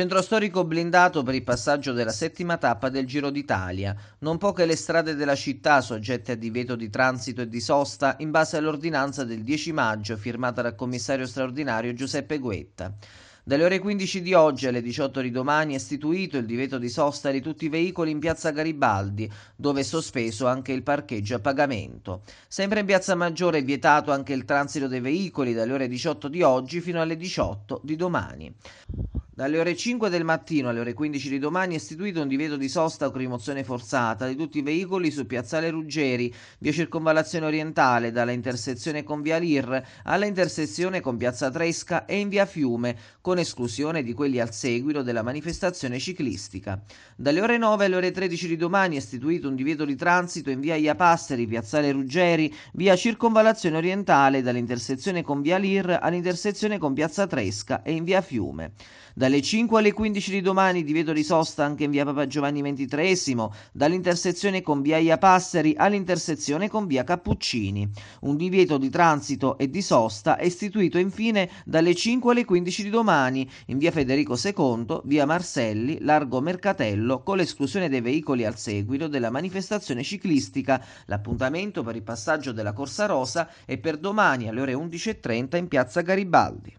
Centro storico blindato per il passaggio della settima tappa del Giro d'Italia. Non poche le strade della città soggette a divieto di transito e di sosta in base all'ordinanza del 10 maggio firmata dal commissario straordinario Giuseppe Guetta. Dalle ore 15 di oggi alle 18 di domani è istituito il divieto di sosta di tutti i veicoli in piazza Garibaldi, dove è sospeso anche il parcheggio a pagamento. Sempre in piazza Maggiore è vietato anche il transito dei veicoli dalle ore 18 di oggi fino alle 18 di domani. Dalle ore 5 del mattino alle ore 15 di domani è istituito un divieto di sosta o rimozione forzata di tutti i veicoli su Piazzale Ruggeri, via Circonvallazione Orientale, dalla intersezione con via Lir alla intersezione con Piazza Tresca e in via Fiume, con esclusione di quelli al seguito della manifestazione ciclistica. Dalle ore 9 alle ore 13 di domani è istituito un divieto di transito in via Iapasseri, Piazzale Ruggeri, via Circonvallazione Orientale, dall'intersezione con via Lir all'intersezione con Piazza Tresca e in via Fiume. Dalle dalle 5 alle 15 di domani divieto di sosta anche in via Papa Giovanni XXIII, dall'intersezione con via Iapasseri all'intersezione con via Cappuccini. Un divieto di transito e di sosta è istituito infine dalle 5 alle 15 di domani in via Federico II, via Marselli, largo Mercatello, con l'esclusione dei veicoli al seguito della manifestazione ciclistica. L'appuntamento per il passaggio della Corsa Rosa è per domani alle ore 11.30 in piazza Garibaldi.